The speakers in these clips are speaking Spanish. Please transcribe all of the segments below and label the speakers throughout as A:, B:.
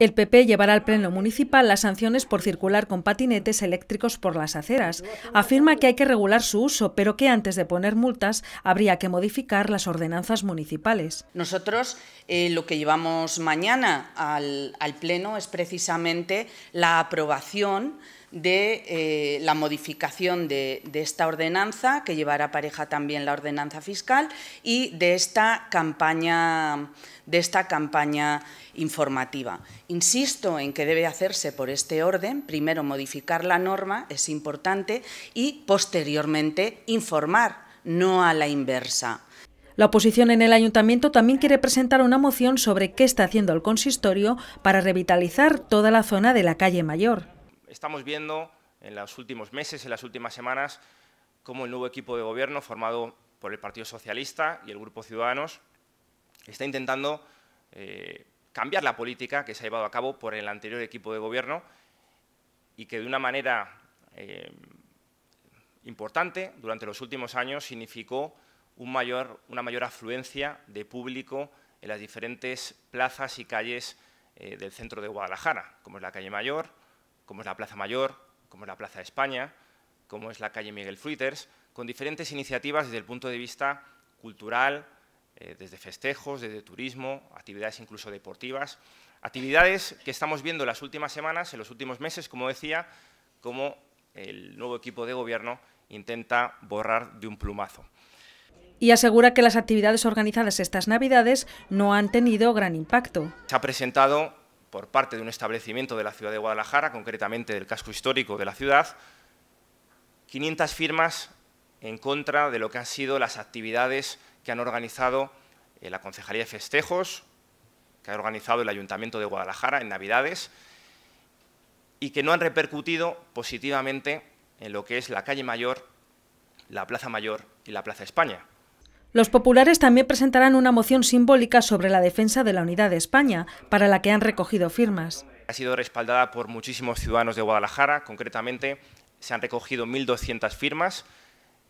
A: El PP llevará al Pleno Municipal las sanciones por circular con patinetes eléctricos por las aceras. Afirma que hay que regular su uso, pero que antes de poner multas habría que modificar las ordenanzas municipales.
B: Nosotros eh, lo que llevamos mañana al Pleno es precisamente la aprobación de eh, la modificación de, esta ordenanza, que llevará pareja también la ordenanza fiscal, y de esta campaña, de esta campaña informativa. Insisto en que debe hacerse por este orden, primero modificar la norma, es importante, y posteriormente informar, no a
A: la inversa. La oposición en el ayuntamiento también quiere presentar una moción sobre qué está haciendo el consistorio para revitalizar toda la zona de la calle Mayor
C: estamos viendo en los últimos meses, en las últimas semanas, cómo el nuevo equipo de gobierno formado por el Partido Socialista y el Grupo Ciudadanos está intentando eh, cambiar la política que se ha llevado a cabo por el anterior equipo de gobierno y que de una manera eh, importante durante los últimos años significó una mayor afluencia de público en las diferentes plazas y calles eh, del centro de Guadalajara, como es la calle Mayor, como es la Plaza Mayor, como es la Plaza de España, como es la calle Miguel Fruiters, con diferentes iniciativas desde el punto de vista cultural, eh, desde festejos, desde turismo, actividades incluso deportivas, actividades que estamos viendo las últimas semanas, en los últimos meses, como decía, como el nuevo equipo de gobierno intenta borrar de un plumazo.
A: Y asegura que las actividades organizadas estas Navidades no han tenido gran impacto.
C: Se ha presentado por parte de un establecimiento de la ciudad de Guadalajara, concretamente del casco histórico de la ciudad, 500 firmas en contra de lo que han sido las actividades que han organizado eh, la Concejalía de Festejos, que ha organizado el Ayuntamiento de Guadalajara en Navidades, y que no han repercutido positivamente en lo que es la calle Mayor, la Plaza Mayor y la Plaza España.
A: Los populares también presentarán una moción simbólica sobre la defensa de la unidad de España, para la que han recogido firmas.
C: Ha sido respaldada por muchísimos ciudadanos de Guadalajara, concretamente se han recogido 1.200 firmas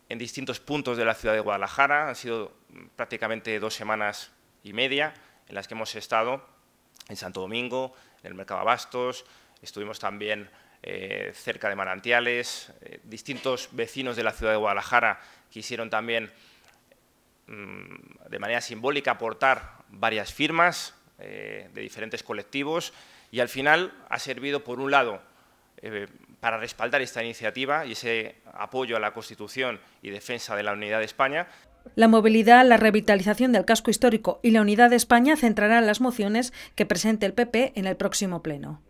C: en distintos puntos de la ciudad de Guadalajara, han sido mm, prácticamente dos semanas y media en las que hemos estado en Santo Domingo, en el Mercado Abastos, estuvimos también eh, cerca de Manantiales, eh, distintos vecinos de la ciudad de Guadalajara quisieron también Mm, de manera simbólica aportar varias firmas eh, de diferentes colectivos y al final ha servido, por un lado, eh, para respaldar esta iniciativa y ese apoyo a la Constitución y defensa de la unidad de España.
A: La movilidad, la revitalización del casco histórico y la unidad de España centrarán las mociones que presente el PP en el próximo Pleno.